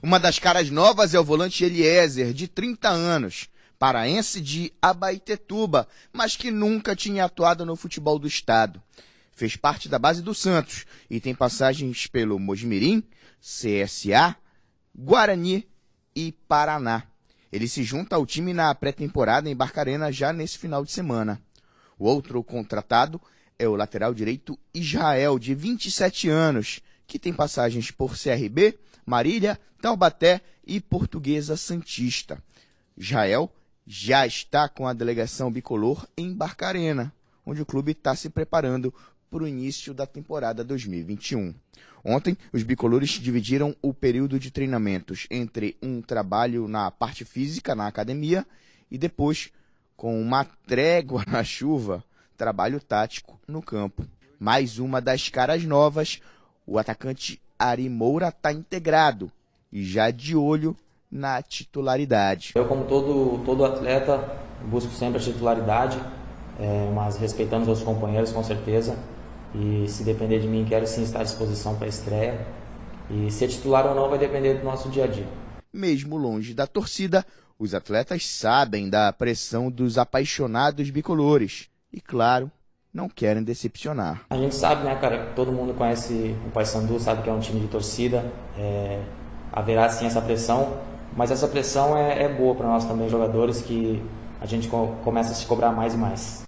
Uma das caras novas é o volante Eliezer, de 30 anos, paraense de Abaitetuba, mas que nunca tinha atuado no futebol do estado. Fez parte da base do Santos e tem passagens pelo Mojimirim, CSA, Guarani e Paraná. Ele se junta ao time na pré-temporada em Barcarena já nesse final de semana. O outro contratado é o lateral direito Israel, de 27 anos, que tem passagens por CRB, Marília, Taubaté e Portuguesa Santista. Israel já está com a delegação bicolor em Barcarena, onde o clube está se preparando para o início da temporada 2021. Ontem, os bicolores dividiram o período de treinamentos entre um trabalho na parte física, na academia, e depois, com uma trégua na chuva, trabalho tático no campo. Mais uma das caras novas o atacante Ari Moura está integrado e já de olho na titularidade. Eu, como todo, todo atleta, busco sempre a titularidade, é, mas respeitando os outros companheiros, com certeza. E se depender de mim, quero sim estar à disposição para a estreia. E se é titular ou não vai depender do nosso dia a dia. Mesmo longe da torcida, os atletas sabem da pressão dos apaixonados bicolores. E claro, não querem decepcionar. A gente sabe, né, cara, todo mundo conhece o Paysandu, sabe que é um time de torcida, é... haverá sim essa pressão, mas essa pressão é, é boa para nós também, jogadores, que a gente começa a se cobrar mais e mais.